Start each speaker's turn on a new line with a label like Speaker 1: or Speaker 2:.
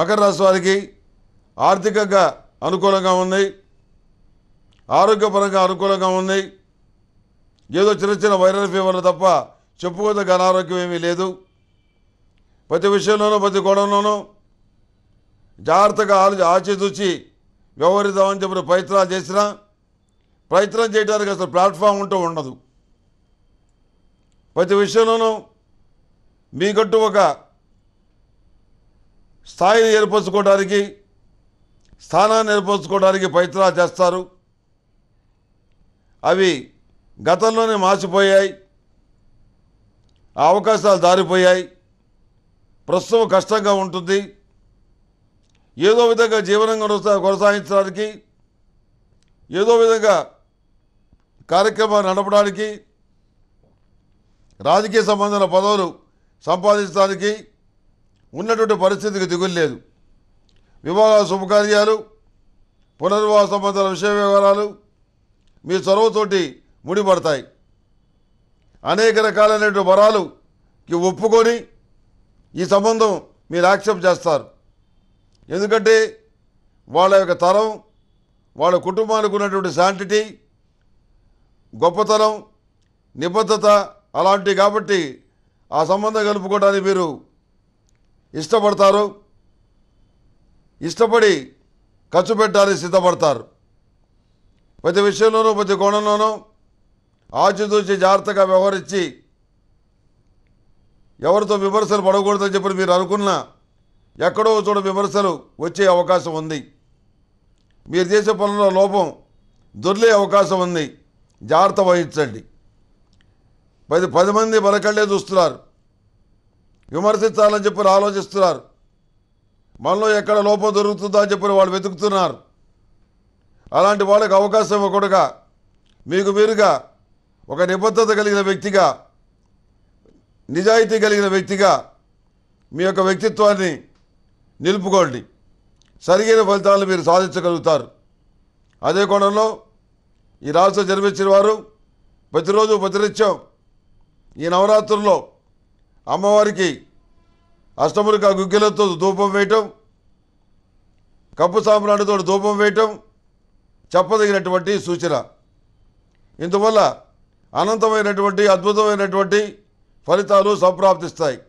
Speaker 1: మకర రాశి వారికి ఆర్థికంగా అనుకూలంగా ఉంది ఆరోగ్యపరంగా అనుకూలంగా ఉంది ఏదో చిన్న చిన్న వైరల్ ఫీవర్లు తప్ప చెప్పుకోదగ్గ అనారోగ్యం ఏమీ లేదు ప్రతి విషయంలోనూ ప్రతి గొడవలోనూ జాగ్రత్తగా ఆలోచి ఆచితూచి వ్యవహరిద్దామని చెప్పిన ప్రయత్నాలు చేసినా ప్రయత్నం చేయడానికి అసలు ప్లాట్ఫామ్ ఉంటూ ఉండదు ప్రతి విషయంలోనూ మీకంటూ ఒక స్థాయిని ఏర్పరచుకోవడానికి స్థానాన్ని ఏర్పరచుకోవడానికి ప్రయత్నాలు చేస్తారు అవి గతంలోనే మార్చిపోయాయి ఆ అవకాశాలు దారిపోయాయి ప్రస్తుతం కష్టంగా ఉంటుంది ఏదో విధంగా జీవనం కొనసాగించడానికి ఏదో విధంగా కార్యక్రమాలు నడపడానికి రాజకీయ సంబంధాల పదవులు సంపాదించడానికి ఉన్నటువంటి పరిస్థితికి దిగుల్లేదు వివాహ శుభకార్యాలు పునర్వాస సంబంధాల విషయ వివరాలు మీ చొరవతోటి ముడిపడతాయి అనేక రకాలైనటువంటి వరాలుకి ఒప్పుకొని ఈ సంబంధం మీరు యాక్సెప్ట్ చేస్తారు ఎందుకంటే వాళ్ళ యొక్క తరం వాళ్ళ కుటుంబానికి ఉన్నటువంటి శాంటిటీ గొప్పతనం నిబద్ధత అలాంటివి కాబట్టి ఆ సంబంధం కలుపుకోవడానికి మీరు ఇష్టపడతారు ఇష్టపడి ఖర్చు పెట్టాలి సిద్ధపడతారు ప్రతి విషయంలోనూ ప్రతి కోణంలోనూ ఆచితూచి జాగ్రత్తగా వ్యవహరించి ఎవరితో విమర్శలు పడకూడదని చెప్పి మీరు అనుకున్న ఎక్కడో చూడ విమర్శలు వచ్చే అవకాశం ఉంది మీరు చేసే పనుల్లో లోపం దొర్లే అవకాశం ఉంది జాగ్రత్త వహించండి పది పది మంది బలకళ్ళే చూస్తున్నారు విమర్శించాలని చెప్పి ఆలోచిస్తున్నారు మనలో ఎక్కడ లోపం దొరుకుతుందా అని చెప్పి వాళ్ళు వెతుకుతున్నారు అలాంటి వాళ్ళకి అవకాశం ఇవ్వకుండా మీకు మీరుగా ఒక నిబద్ధత కలిగిన వ్యక్తిగా నిజాయితీ కలిగిన వ్యక్తిగా మీ యొక్క వ్యక్తిత్వాన్ని నిలుపుకోండి సరిగైన ఫలితాలను మీరు సాధించగలుగుతారు అదే కోణంలో ఈ రాష్ట్రం జన్మించిన వారు ప్రతిరోజు ప్రతినిత్యం ఈ నవరాత్రుల్లో అమ్మవారికి అష్టములకు ఆ గుగ్గిలతో ధూపం వేయటం కప్పు సాంబ్రాణితో ధూపం వేయటం చెప్పదగినటువంటి సూచన ఇందువల్ల అనంతమైనటువంటి అద్భుతమైనటువంటి ఫలితాలు సంప్రాప్తిస్తాయి